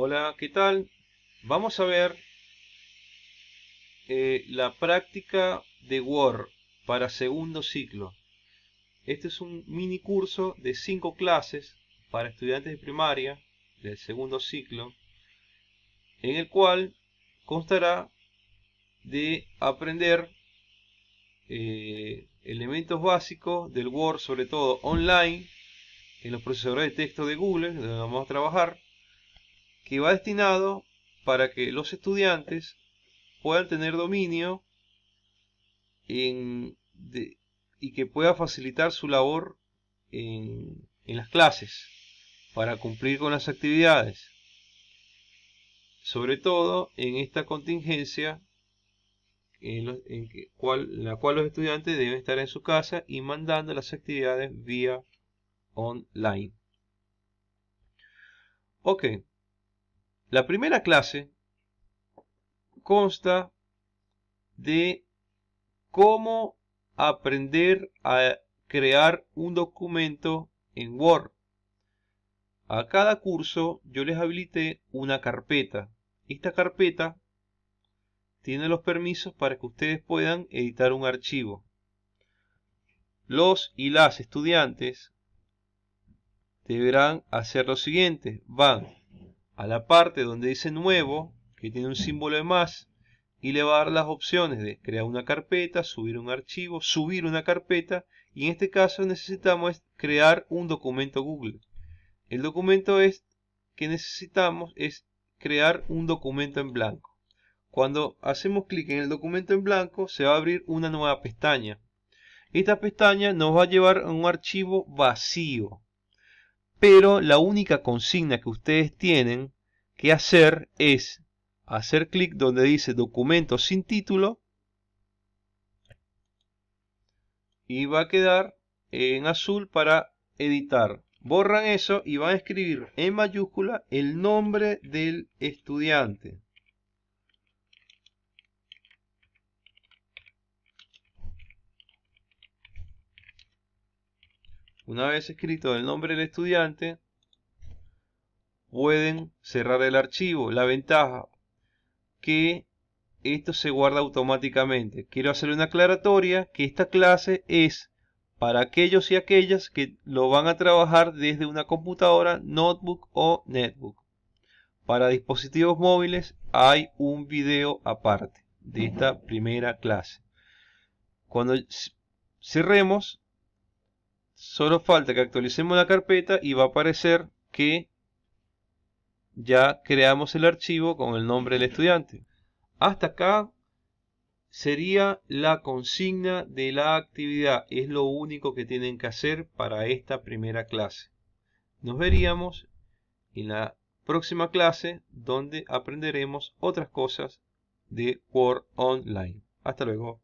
Hola, ¿qué tal? Vamos a ver eh, la práctica de Word para segundo ciclo. Este es un mini curso de cinco clases para estudiantes de primaria del segundo ciclo, en el cual constará de aprender eh, elementos básicos del Word, sobre todo online, en los procesadores de texto de Google, donde vamos a trabajar, que va destinado para que los estudiantes puedan tener dominio y que pueda facilitar su labor en, las clases para cumplir con las actividades, sobre todo en esta contingencia en, la cual los estudiantes deben estar en su casa y mandando las actividades vía online. Ok, la primera clase consta de cómo aprender a crear un documento en Word. A cada curso yo les habilité una carpeta. Esta carpeta tiene los permisos para que ustedes puedan editar un archivo. Los y las estudiantes deberán hacer lo siguiente. Van a la parte donde dice nuevo, que tiene un símbolo de más, y le va a dar las opciones de crear una carpeta, subir un archivo, subir una carpeta, y en este caso necesitamos crear un documento Google. El documento es que necesitamos es crear un documento en blanco. Cuando hacemos clic en el documento en blanco, se va a abrir una nueva pestaña. Esta pestaña nos va a llevar a un archivo vacío pero la única consigna que ustedes tienen que hacer es hacer clic donde dice documento sin título y va a quedar en azul para editar. Borran eso y van a escribir en mayúscula el nombre del estudiante. Una vez escrito el nombre del estudiante, pueden cerrar el archivo. La ventaja que esto se guarda automáticamente. Quiero hacer una aclaratoria que esta clase es para aquellos y aquellas que lo van a trabajar desde una computadora, notebook o netbook. Para dispositivos móviles hay un video aparte de esta primera clase. Cuando cerremos, Solo falta que actualicemos la carpeta y va a aparecer que ya creamos el archivo con el nombre del estudiante. Hasta acá sería la consigna de la actividad. Es lo único que tienen que hacer para esta primera clase. Nos veríamos en la próxima clase donde aprenderemos otras cosas de Word Online. Hasta luego.